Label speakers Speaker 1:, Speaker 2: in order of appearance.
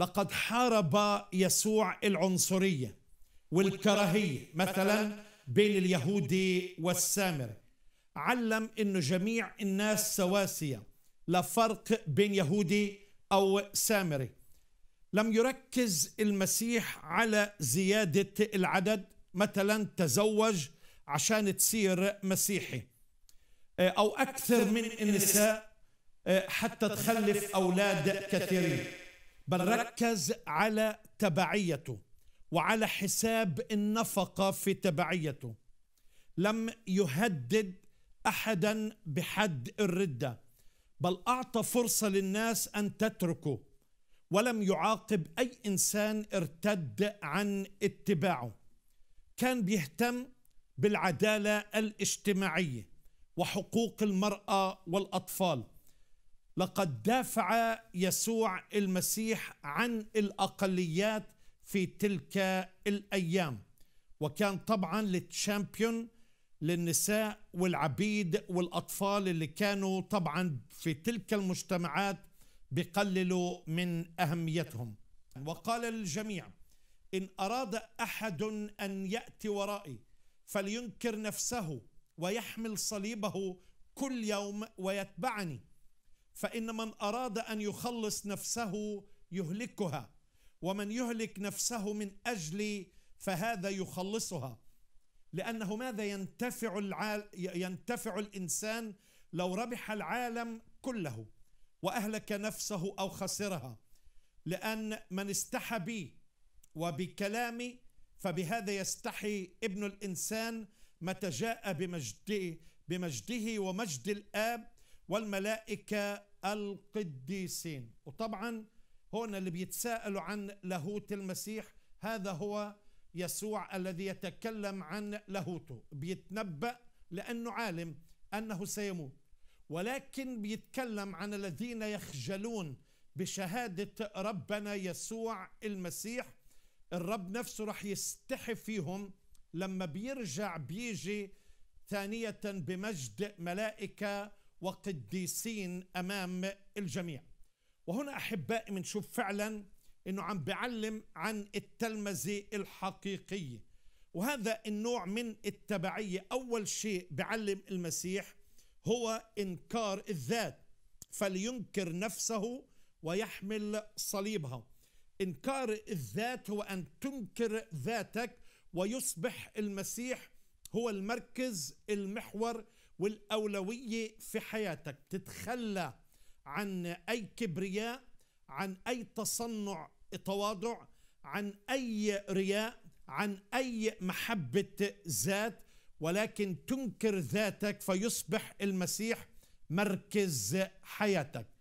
Speaker 1: لقد حارب يسوع العنصريه والكراهيه مثلا بين اليهودي والسامري علم انه جميع الناس سواسيه لا فرق بين يهودي او سامري لم يركز المسيح على زياده العدد مثلا تزوج عشان تصير مسيحي او اكثر من النساء حتى تخلف اولاد كثيرين بل ركز على تبعيته وعلى حساب النفقة في تبعيته لم يهدد أحدا بحد الردة بل أعطى فرصة للناس أن تتركه ولم يعاقب أي إنسان ارتد عن اتباعه كان بيهتم بالعدالة الاجتماعية وحقوق المرأة والأطفال لقد دافع يسوع المسيح عن الاقليات في تلك الايام وكان طبعا للتشامبيون للنساء والعبيد والاطفال اللي كانوا طبعا في تلك المجتمعات بقللوا من اهميتهم وقال للجميع ان اراد احد ان ياتي ورائي فلينكر نفسه ويحمل صليبه كل يوم ويتبعني فإن من أراد أن يخلص نفسه يهلكها ومن يهلك نفسه من أجلي فهذا يخلصها لأنه ماذا ينتفع, العال ينتفع الإنسان لو ربح العالم كله وأهلك نفسه أو خسرها لأن من استحى بي وبكلامي فبهذا يستحي ابن الإنسان متى جاء بمجده بمجده ومجد الآب والملائكة القديسين وطبعا هنا اللي بيتساءلوا عن لاهوت المسيح هذا هو يسوع الذي يتكلم عن لاهوته بيتنبأ لأنه عالم أنه سيموت ولكن بيتكلم عن الذين يخجلون بشهادة ربنا يسوع المسيح الرب نفسه راح يستحي فيهم لما بيرجع بيجي ثانية بمجد ملائكة وقديسين امام الجميع وهنا احبائي بنشوف فعلا انه عم بعلم عن التلمذه الحقيقيه وهذا النوع من التبعيه اول شيء بعلم المسيح هو انكار الذات فلينكر نفسه ويحمل صليبها انكار الذات هو ان تنكر ذاتك ويصبح المسيح هو المركز المحور والأولوية في حياتك تتخلى عن أي كبرياء عن أي تصنع تواضع عن أي رياء عن أي محبة ذات ولكن تنكر ذاتك فيصبح المسيح مركز حياتك